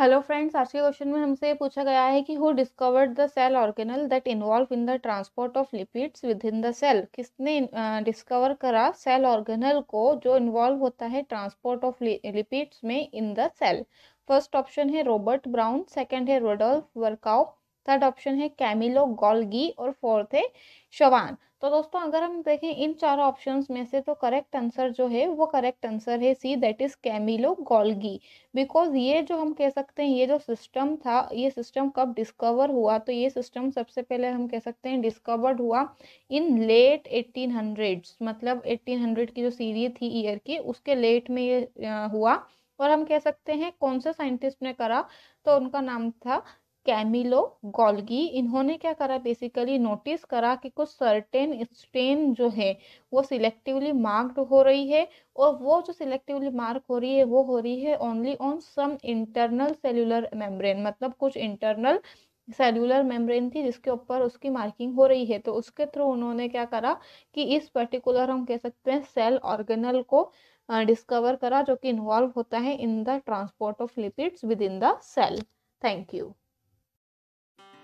hello friends आज के question में हमसे पूछा गया है कि who discovered the cell organelle that involve in the transport of lipids within the cell किसने डिस्कवर करा सेल ऑर्गेनल को जो इन्वॉल्व होता है ट्रांसपोर्ट ऑफ लिपिड्स में in the cell first option है रॉबर्ट ब्राउन सेकंड है Rudolf Virchow third option है कैमिलो गोल्गी और फोर्थ है शवान तो दोस्तों अगर हम देखें इन चार ऑप्शंस में से तो करेक्ट आंसर जो है वो करेक्ट आंसर है c that is Camillo Golgi because ये जो हम कह सकते हैं ये जो सिस्टम था ये सिस्टम कब डिस्कवर हुआ तो ये सिस्टम सबसे पहले हम कह सकते हैं डिस्कवर्ड हुआ इन लेट एट्टीन मतलब एट्टीन की जो सीरीज थी ईयर की उसके लेट में ये हुआ और हम कह सकते हैं कौन से साइंटिस्ट ने करा तो उनका नाम था कैमिलो गोल्गी इन्होंने क्या करा बेसिकली नोटिस करा कि कुछ सर्टेन स्ट्रेन जो है वो सिलेक्टिवली मार्क्ड हो रही है और वो जो सिलेक्टिवली मार्क हो रही है वो हो रही है only on some internal cellular membrane मतलब कुछ इंटरनल सेलुलर मेम्ब्रेन थी जिसके ऊपर उसकी मार्किंग हो रही है तो उसके थ्रू उन्होंने क्या करा कि इस पर्टिकुलर हम कह सकते हैं सेल ऑर्गेनल को डिस्कवर करा जो कि इन्वॉल्व होता है in the transport of lipids within the cell thank you